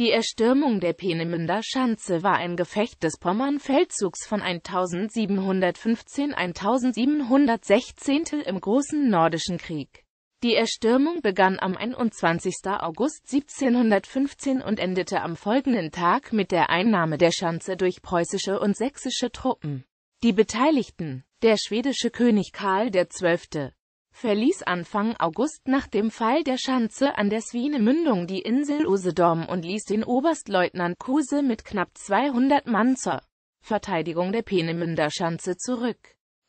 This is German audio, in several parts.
Die Erstürmung der Peenemünder Schanze war ein Gefecht des Pommern-Feldzugs von 1715-1716 im Großen Nordischen Krieg. Die Erstürmung begann am 21. August 1715 und endete am folgenden Tag mit der Einnahme der Schanze durch preußische und sächsische Truppen. Die Beteiligten, der schwedische König Karl XII., verließ Anfang August nach dem Fall der Schanze an der Swinemündung die Insel Usedom und ließ den Oberstleutnant Kuse mit knapp 200 Mann zur Verteidigung der Peenemünder Schanze zurück.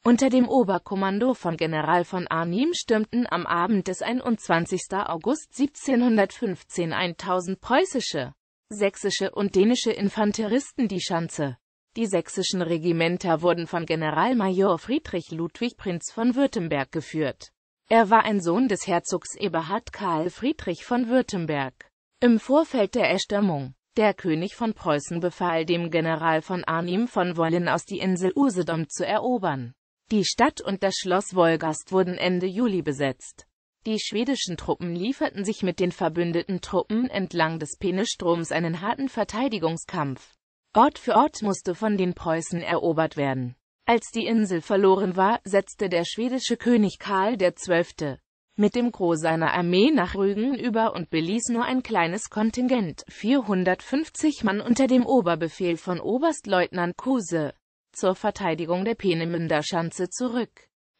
Unter dem Oberkommando von General von Arnim stürmten am Abend des 21. August 1715 1000 preußische, sächsische und dänische Infanteristen die Schanze. Die sächsischen Regimenter wurden von Generalmajor Friedrich Ludwig Prinz von Württemberg geführt. Er war ein Sohn des Herzogs Eberhard Karl Friedrich von Württemberg. Im Vorfeld der Erstürmung der König von Preußen befahl dem General von Arnim von Wollen aus die Insel Usedom zu erobern. Die Stadt und das Schloss Wolgast wurden Ende Juli besetzt. Die schwedischen Truppen lieferten sich mit den verbündeten Truppen entlang des Penestroms einen harten Verteidigungskampf. Ort für Ort musste von den Preußen erobert werden. Als die Insel verloren war, setzte der schwedische König Karl XII. mit dem Gros seiner Armee nach Rügen über und beließ nur ein kleines Kontingent, 450 Mann unter dem Oberbefehl von Oberstleutnant Kuse, zur Verteidigung der Peenemünder Schanze zurück.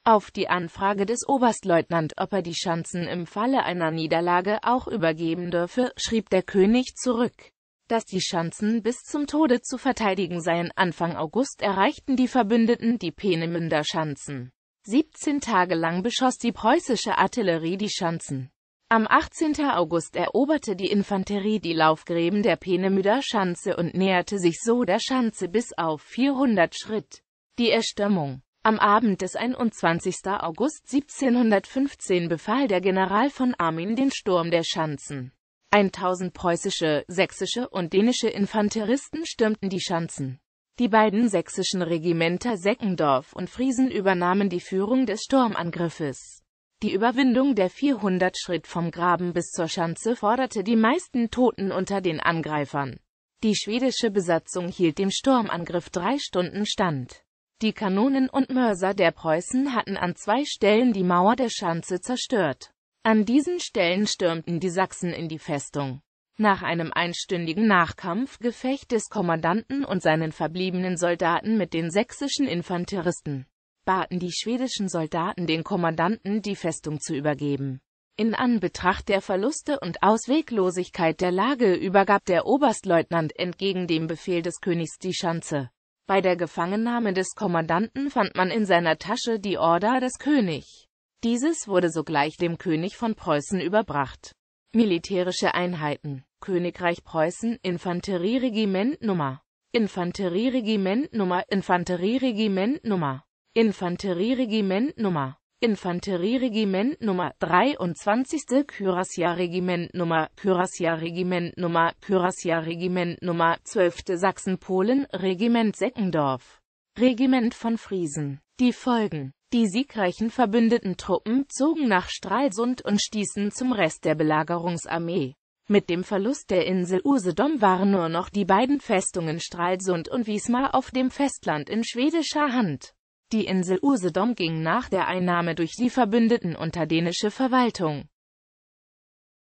Auf die Anfrage des Oberstleutnant, ob er die Schanzen im Falle einer Niederlage auch übergeben dürfe, schrieb der König zurück dass die Schanzen bis zum Tode zu verteidigen seien. Anfang August erreichten die Verbündeten die Peenemünder Schanzen. 17 Tage lang beschoss die preußische Artillerie die Schanzen. Am 18. August eroberte die Infanterie die Laufgräben der Peenemünder Schanze und näherte sich so der Schanze bis auf 400 Schritt. Die Erstürmung Am Abend des 21. August 1715 befahl der General von Armin den Sturm der Schanzen. 1000 preußische, sächsische und dänische Infanteristen stürmten die Schanzen. Die beiden sächsischen Regimenter Seckendorf und Friesen übernahmen die Führung des Sturmangriffes. Die Überwindung der 400 Schritt vom Graben bis zur Schanze forderte die meisten Toten unter den Angreifern. Die schwedische Besatzung hielt dem Sturmangriff drei Stunden stand. Die Kanonen und Mörser der Preußen hatten an zwei Stellen die Mauer der Schanze zerstört. An diesen Stellen stürmten die Sachsen in die Festung. Nach einem einstündigen Nachkampfgefecht des Kommandanten und seinen verbliebenen Soldaten mit den sächsischen Infanteristen baten die schwedischen Soldaten den Kommandanten, die Festung zu übergeben. In Anbetracht der Verluste und Ausweglosigkeit der Lage übergab der Oberstleutnant entgegen dem Befehl des Königs die Schanze. Bei der Gefangennahme des Kommandanten fand man in seiner Tasche die Order des Königs. Dieses wurde sogleich dem König von Preußen überbracht. Militärische Einheiten Königreich Preußen Infanterieregiment Nummer Infanterieregiment Nummer Infanterieregiment Nummer Infanterieregiment Nummer Infanterieregiment Nummer 23. Kürassier-Regiment Nummer Kürassier-Regiment Nummer Kürassier-Regiment Nummer 12. Sachsen-Polen Regiment Seckendorf Regiment von Friesen Die Folgen die siegreichen verbündeten Truppen zogen nach Stralsund und stießen zum Rest der Belagerungsarmee. Mit dem Verlust der Insel Usedom waren nur noch die beiden Festungen Stralsund und Wismar auf dem Festland in schwedischer Hand. Die Insel Usedom ging nach der Einnahme durch die Verbündeten unter dänische Verwaltung.